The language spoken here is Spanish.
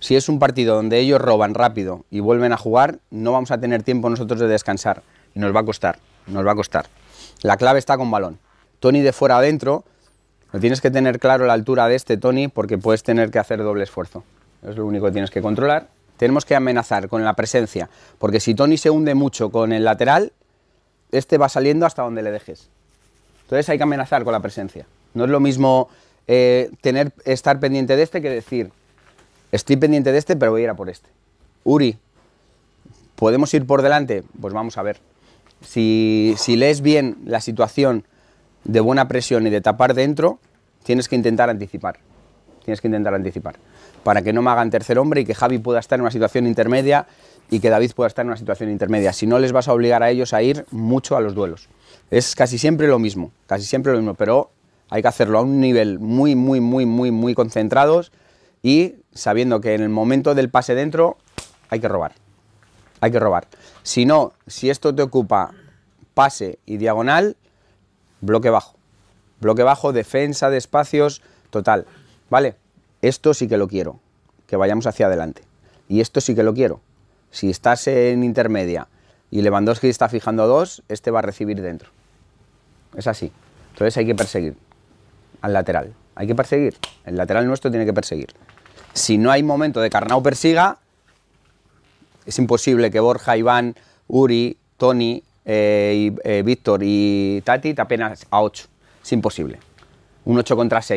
Si es un partido donde ellos roban rápido y vuelven a jugar, no vamos a tener tiempo nosotros de descansar. Y nos va a costar, nos va a costar. La clave está con balón. Tony de fuera adentro, lo tienes que tener claro la altura de este Tony porque puedes tener que hacer doble esfuerzo. Es lo único que tienes que controlar. Tenemos que amenazar con la presencia, porque si Tony se hunde mucho con el lateral, este va saliendo hasta donde le dejes. Entonces hay que amenazar con la presencia. No es lo mismo eh, tener, estar pendiente de este que decir, estoy pendiente de este, pero voy a ir a por este. Uri, ¿podemos ir por delante? Pues vamos a ver. Si, lees bien la situación de buena presión y de tapar dentro, tienes que intentar anticipar. Tienes que intentar anticipar. Para que no me hagan tercer hombre y que Javi pueda estar en una situación intermedia y que David pueda estar en una situación intermedia. Si no, les vas a obligar a ellos a ir mucho a los duelos. Es casi siempre lo mismo, casi siempre lo mismo, pero hay que hacerlo a un nivel muy, muy, muy, muy, muy concentrados y sabiendo que en el momento del pase dentro hay que robar. Hay que robar. Si no, si esto te ocupa pase y diagonal, bloque bajo. Bloque bajo, defensa de espacios, total. ¿Vale? Esto sí que lo quiero, que vayamos hacia adelante. Y esto sí que lo quiero. Si estás en intermedia y Lewandowski está fijando dos, este va a recibir dentro. Es así. Entonces hay que perseguir al lateral. Hay que perseguir. El lateral nuestro tiene que perseguir si no hay momento de Carnau persiga, es imposible que Borja, Iván, Uri, Tony, eh, eh, Víctor y Tati apenas a 8. Es imposible. Un 8 contra 6.